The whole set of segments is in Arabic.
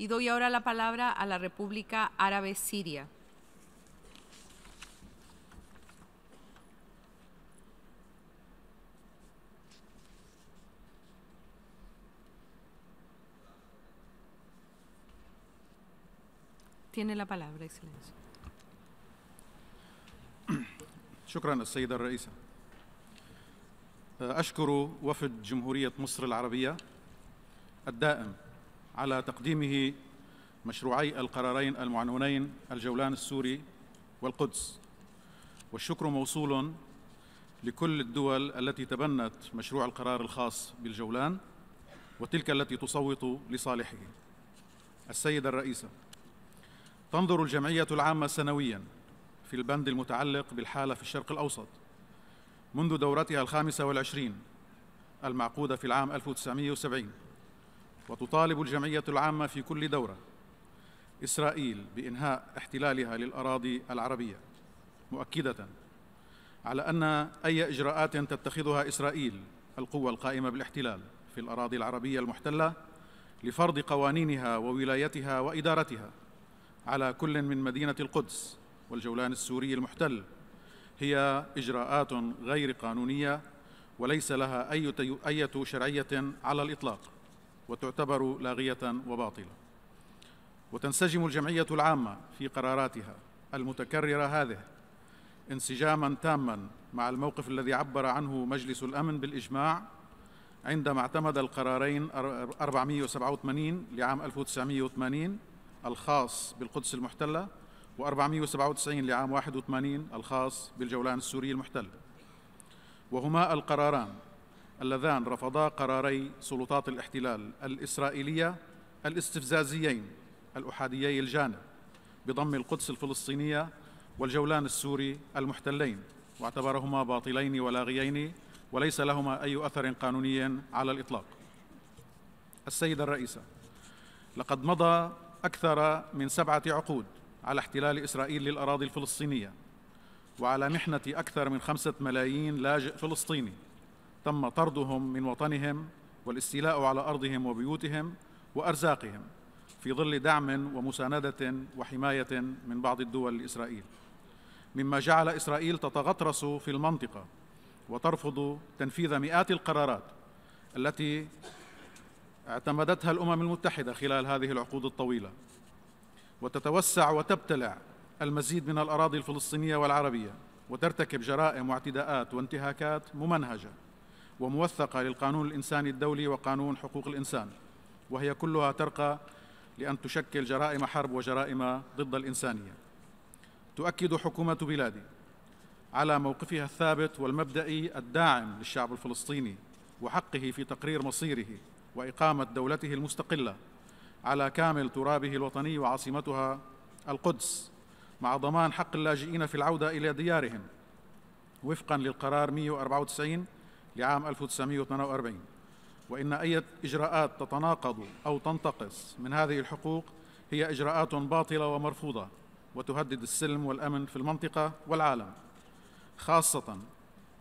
Y doy ahora la palabra a la República Árabe Siria. Tiene la palabra, Excelencia. شكرا السيدة الرئيسة أشكر وفد جمهورية مصر العربية الدائم على تقديمه مشروعي القرارين المعنونين الجولان السوري والقدس والشكر موصول لكل الدول التي تبنت مشروع القرار الخاص بالجولان وتلك التي تصوت لصالحه السيدة الرئيسة تنظر الجمعية العامة سنوياً في البند المتعلق بالحالة في الشرق الأوسط منذ دورتها الخامسة والعشرين المعقودة في العام 1970 وتطالب الجمعية العامة في كل دورة إسرائيل بإنهاء احتلالها للأراضي العربية مؤكدة على أن أي إجراءات تتخذها إسرائيل القوة القائمة بالاحتلال في الأراضي العربية المحتلة لفرض قوانينها وولايتها وإدارتها على كل من مدينة القدس والجولان السوري المحتل هي إجراءات غير قانونية وليس لها أي شرعية على الإطلاق وتعتبر لاغية وباطلة وتنسجم الجمعية العامة في قراراتها المتكررة هذه انسجاما تاما مع الموقف الذي عبر عنه مجلس الأمن بالإجماع عندما اعتمد القرارين 487 لعام 1980 الخاص بالقدس المحتلة و497 لعام 81 الخاص بالجولان السوري المحتل وهما القراران اللذان رفضا قراري سلطات الاحتلال الإسرائيلية الاستفزازيين الأحاديي الجانب بضم القدس الفلسطينية والجولان السوري المحتلين واعتبرهما باطلين ولاغيين وليس لهما أي أثر قانوني على الإطلاق السيدة الرئيسة لقد مضى أكثر من سبعة عقود على احتلال إسرائيل للأراضي الفلسطينية وعلى محنة أكثر من خمسة ملايين لاجئ فلسطيني تم طردهم من وطنهم والاستيلاء على أرضهم وبيوتهم وأرزاقهم في ظل دعم ومساندة وحماية من بعض الدول لإسرائيل مما جعل إسرائيل تتغطرس في المنطقة وترفض تنفيذ مئات القرارات التي اعتمدتها الأمم المتحدة خلال هذه العقود الطويلة وتتوسع وتبتلع المزيد من الأراضي الفلسطينية والعربية وترتكب جرائم واعتداءات وانتهاكات ممنهجه وموثقة للقانون الإنساني الدولي وقانون حقوق الإنسان وهي كلها ترقى لأن تشكل جرائم حرب وجرائم ضد الإنسانية تؤكد حكومة بلادي على موقفها الثابت والمبدئي الداعم للشعب الفلسطيني وحقه في تقرير مصيره وإقامة دولته المستقلة على كامل ترابه الوطني وعاصمتها القدس مع ضمان حق اللاجئين في العودة إلى ديارهم وفقا للقرار 194 لعام 1948 وإن أي إجراءات تتناقض أو تنتقص من هذه الحقوق هي إجراءات باطلة ومرفوضة وتهدد السلم والأمن في المنطقة والعالم خاصة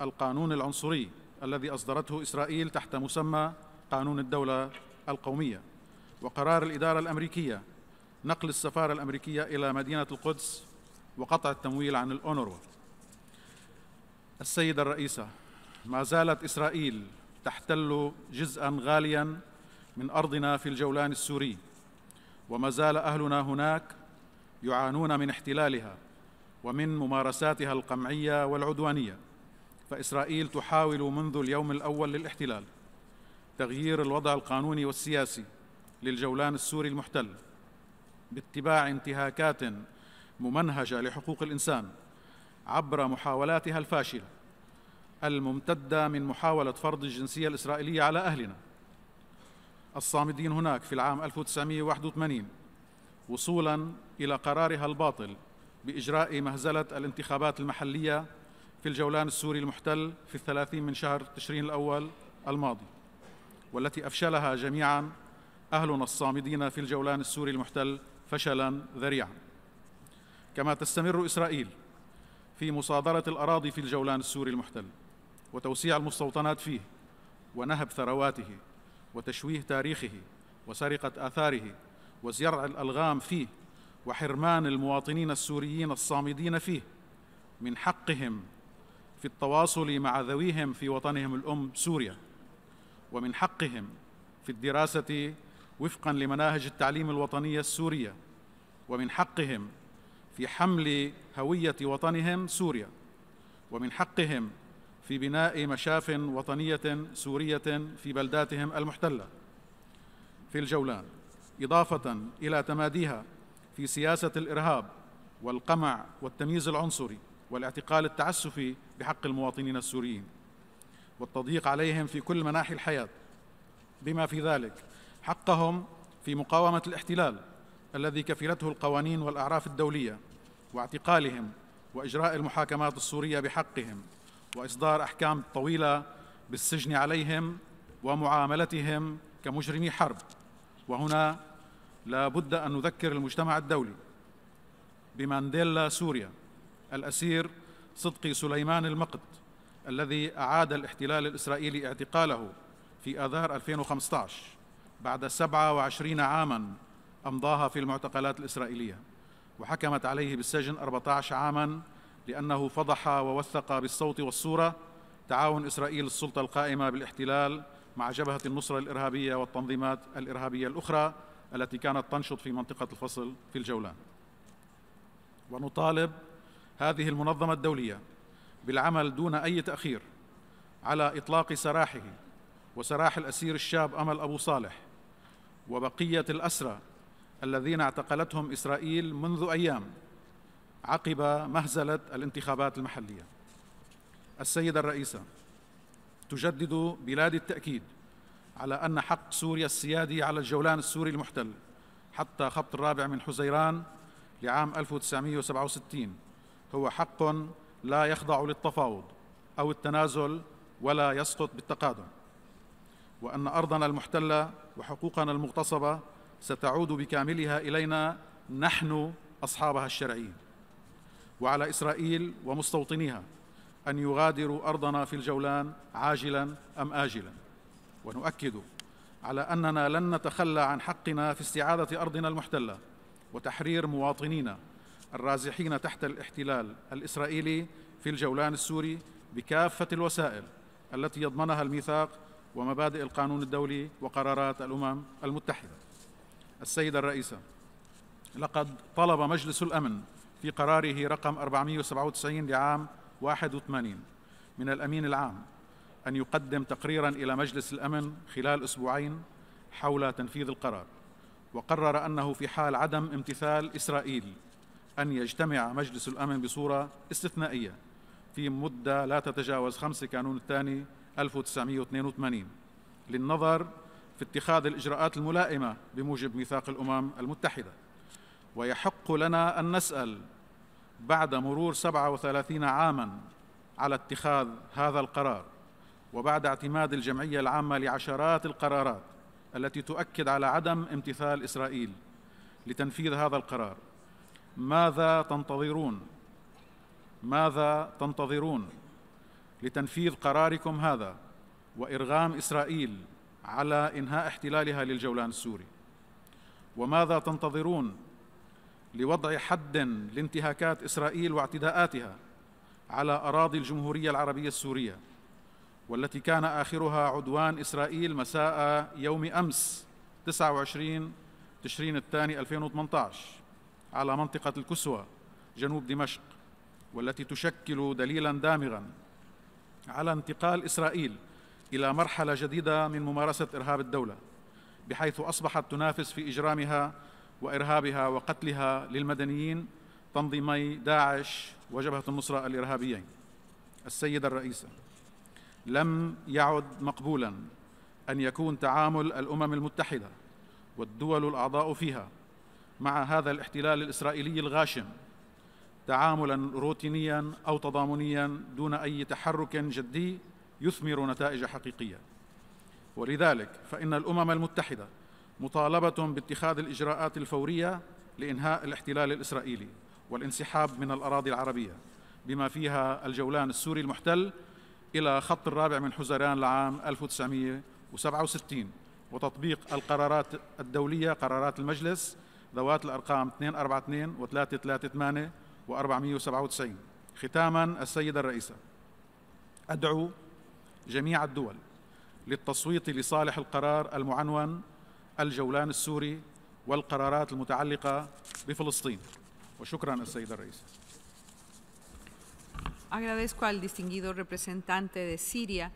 القانون العنصري الذي أصدرته إسرائيل تحت مسمى قانون الدولة القومية وقرار الإدارة الأمريكية نقل السفارة الأمريكية إلى مدينة القدس وقطع التمويل عن الأونروا السيدة الرئيسة ما زالت إسرائيل تحتل جزءا غاليا من أرضنا في الجولان السوري وما زال أهلنا هناك يعانون من احتلالها ومن ممارساتها القمعية والعدوانية فإسرائيل تحاول منذ اليوم الأول للاحتلال تغيير الوضع القانوني والسياسي للجولان السوري المحتل باتباع انتهاكات ممنهجة لحقوق الإنسان عبر محاولاتها الفاشلة الممتدة من محاولة فرض الجنسية الإسرائيلية على أهلنا الصامدين هناك في العام 1981 وصولاً إلى قرارها الباطل بإجراء مهزلة الانتخابات المحلية في الجولان السوري المحتل في الثلاثين من شهر تشرين الأول الماضي والتي أفشلها جميعاً أهلنا الصامدين في الجولان السوري المحتل فشلاً ذريعاً كما تستمر إسرائيل في مصادرة الأراضي في الجولان السوري المحتل وتوسيع المستوطنات فيه ونهب ثرواته وتشويه تاريخه وسرقة آثاره وزرع الألغام فيه وحرمان المواطنين السوريين الصامدين فيه من حقهم في التواصل مع ذويهم في وطنهم الأم سوريا ومن حقهم في الدراسة وفقا لمناهج التعليم الوطنية السورية ومن حقهم في حمل هوية وطنهم سوريا ومن حقهم في بناء مشاف وطنية سورية في بلداتهم المحتلة في الجولان إضافة إلى تماديها في سياسة الإرهاب والقمع والتمييز العنصري والاعتقال التعسفي بحق المواطنين السوريين والتضييق عليهم في كل مناحي الحياة بما في ذلك حقهم في مقاومة الاحتلال الذي كفلته القوانين والأعراف الدولية واعتقالهم وإجراء المحاكمات السورية بحقهم وإصدار أحكام طويلة بالسجن عليهم ومعاملتهم كمجرمي حرب وهنا لا بد أن نذكر المجتمع الدولي بمانديلا سوريا الأسير صدقي سليمان المقت الذي أعاد الاحتلال الإسرائيلي اعتقاله في آذار 2015 بعد 27 عاماً أمضاها في المعتقلات الإسرائيلية وحكمت عليه بالسجن 14 عاماً لأنه فضح ووثق بالصوت والصورة تعاون إسرائيل السلطة القائمة بالاحتلال مع جبهة النصرة الإرهابية والتنظيمات الإرهابية الأخرى التي كانت تنشط في منطقة الفصل في الجولان ونطالب هذه المنظمة الدولية بالعمل دون أي تأخير على إطلاق سراحه وسراح الأسير الشاب أمل أبو صالح وبقية الأسرى الذين اعتقلتهم إسرائيل منذ أيام عقب مهزلة الانتخابات المحلية السيدة الرئيسة تجدد بلاد التأكيد على أن حق سوريا السيادي على الجولان السوري المحتل حتى خط الرابع من حزيران لعام 1967 هو حق لا يخضع للتفاوض أو التنازل ولا يسقط بالتقادم وأن أرضنا المحتلة وحقوقنا المغتصبة ستعود بكاملها إلينا نحن أصحابها الشرعيين وعلى إسرائيل ومستوطنيها أن يغادروا أرضنا في الجولان عاجلا أم آجلا ونؤكد على أننا لن نتخلى عن حقنا في استعادة أرضنا المحتلة وتحرير مواطنينا الرازحين تحت الاحتلال الإسرائيلي في الجولان السوري بكافة الوسائل التي يضمنها الميثاق ومبادئ القانون الدولي وقرارات الأمم المتحدة السيدة الرئيسة لقد طلب مجلس الأمن في قراره رقم 497 لعام 81 من الأمين العام أن يقدم تقريرا إلى مجلس الأمن خلال أسبوعين حول تنفيذ القرار وقرر أنه في حال عدم امتثال إسرائيل أن يجتمع مجلس الأمن بصورة استثنائية في مدة لا تتجاوز 5 كانون الثاني 1982 للنظر في اتخاذ الإجراءات الملائمة بموجب ميثاق الأمم المتحدة ويحق لنا أن نسأل بعد مرور 37 عاماً على اتخاذ هذا القرار وبعد اعتماد الجمعية العامة لعشرات القرارات التي تؤكد على عدم امتثال إسرائيل لتنفيذ هذا القرار ماذا تنتظرون ماذا تنتظرون لتنفيذ قراركم هذا وإرغام إسرائيل على إنهاء احتلالها للجولان السوري وماذا تنتظرون لوضع حد لانتهاكات إسرائيل واعتداءاتها على أراضي الجمهورية العربية السورية والتي كان آخرها عدوان إسرائيل مساء يوم أمس 29 تشرين الثاني 2018 على منطقة الكسوة جنوب دمشق والتي تشكل دليلا دامغا على انتقال إسرائيل إلى مرحلة جديدة من ممارسة إرهاب الدولة بحيث أصبحت تنافس في إجرامها وإرهابها وقتلها للمدنيين تنظيمي داعش وجبهة النصرة الإرهابيين السيدة الرئيسة لم يعد مقبولا أن يكون تعامل الأمم المتحدة والدول الأعضاء فيها مع هذا الاحتلال الإسرائيلي الغاشم تعاملا روتينيا أو تضامنيا دون أي تحرك جدي يثمر نتائج حقيقية ولذلك فإن الأمم المتحدة مطالبة باتخاذ الإجراءات الفورية لإنهاء الاحتلال الإسرائيلي والانسحاب من الأراضي العربية بما فيها الجولان السوري المحتل إلى خط الرابع من حزيران لعام 1967 وتطبيق القرارات الدولية قرارات المجلس ذوات الأرقام 242 و 338 و 497 ختاما السيدة الرئيسة أدعو جميع الدول للتصويت لصالح القرار المعنون الجولان السوري والقرارات المتعلقة بفلسطين وشكرا السيد الرئيس Agradezco al distinguido representante de Siria